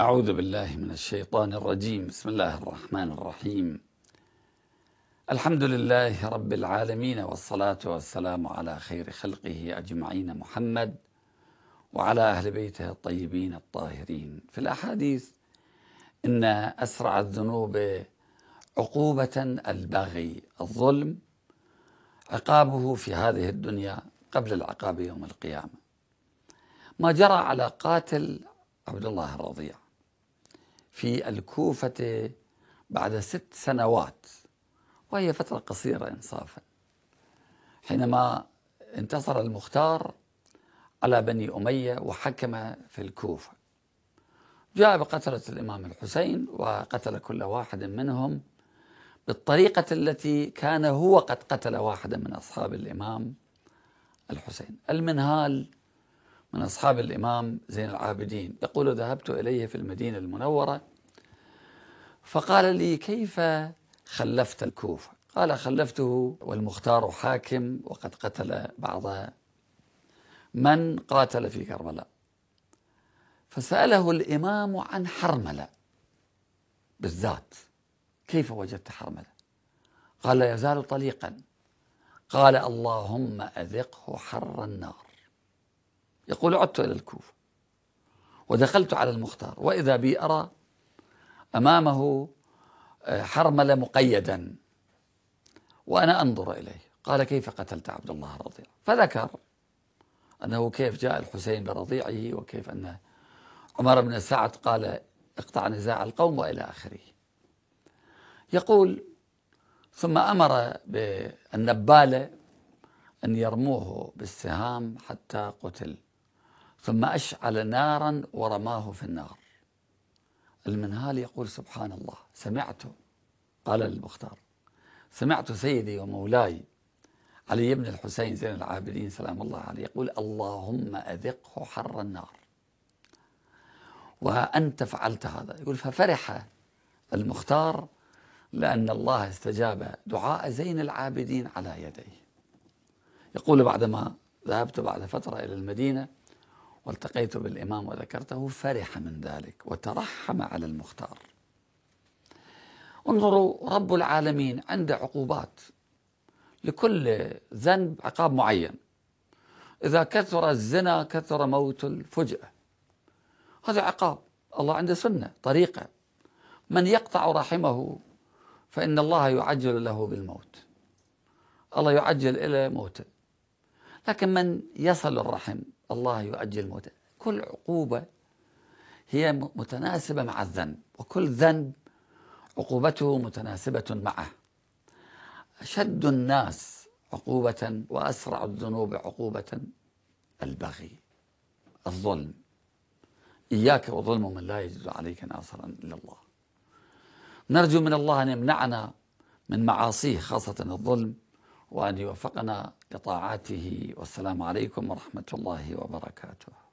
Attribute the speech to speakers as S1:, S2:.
S1: أعوذ بالله من الشيطان الرجيم بسم الله الرحمن الرحيم الحمد لله رب العالمين والصلاة والسلام على خير خلقه أجمعين محمد وعلى أهل بيته الطيبين الطاهرين في الأحاديث إن أسرع الذنوب عقوبة البغي الظلم عقابه في هذه الدنيا قبل العقاب يوم القيامة ما جرى على قاتل عبد الله الرضيع في الكوفة بعد ست سنوات وهي فترة قصيرة إنصافا حينما انتصر المختار على بني أمية وحكم في الكوفة جاء بقتلة الإمام الحسين وقتل كل واحد منهم بالطريقة التي كان هو قد قتل واحدا من أصحاب الإمام الحسين المنهال من أصحاب الإمام زين العابدين يقول ذهبت إليه في المدينة المنورة فقال لي كيف خلفت الكوفة قال خلفته والمختار حاكم وقد قتل بعض من قاتل في كربلاء فسأله الإمام عن حرملة بالذات كيف وجدت حرملة قال لا يزال طليقا قال اللهم أذقه حر النار يقول عدت إلى الكوفة ودخلت على المختار وإذا بي أرى أمامه آه، حرملة مقيدا وأنا أنظر إليه قال كيف قتلت عبد الله رضيع فذكر أنه كيف جاء الحسين برضيعه وكيف أن عمر بن سعد قال اقطع نزاع القوم وإلى آخره يقول ثم أمر بالنبالة أن يرموه بالسهام حتى قتل ثم أشعل نارا ورماه في النار المنهال يقول سبحان الله سمعت قال للمختار سمعت سيدي ومولاي علي بن الحسين زين العابدين سلام الله عليه يقول اللهم أذقه حر النار وأنت فعلت هذا يقول ففرح المختار لأن الله استجاب دعاء زين العابدين على يديه يقول بعدما ذهبت بعد فترة إلى المدينة والتقيت بالإمام وذكرته فرح من ذلك وترحم على المختار انظروا رب العالمين عنده عقوبات لكل ذنب عقاب معين إذا كثر الزنا كثر موت الفجأة هذا عقاب الله عنده سنة طريقة من يقطع رحمه فإن الله يعجل له بالموت الله يعجل إلى موته لكن من يصل الرحم الله يؤجل الموت كل عقوبة هي متناسبة مع الذنب وكل ذنب عقوبته متناسبة معه أشد الناس عقوبة وأسرع الذنوب عقوبة البغي الظلم إياك وظلم من لا يجد عليك ناصرا إلا الله نرجو من الله أن يمنعنا من معاصيه خاصة الظلم وأن يوفقنا لطاعته والسلام عليكم ورحمة الله وبركاته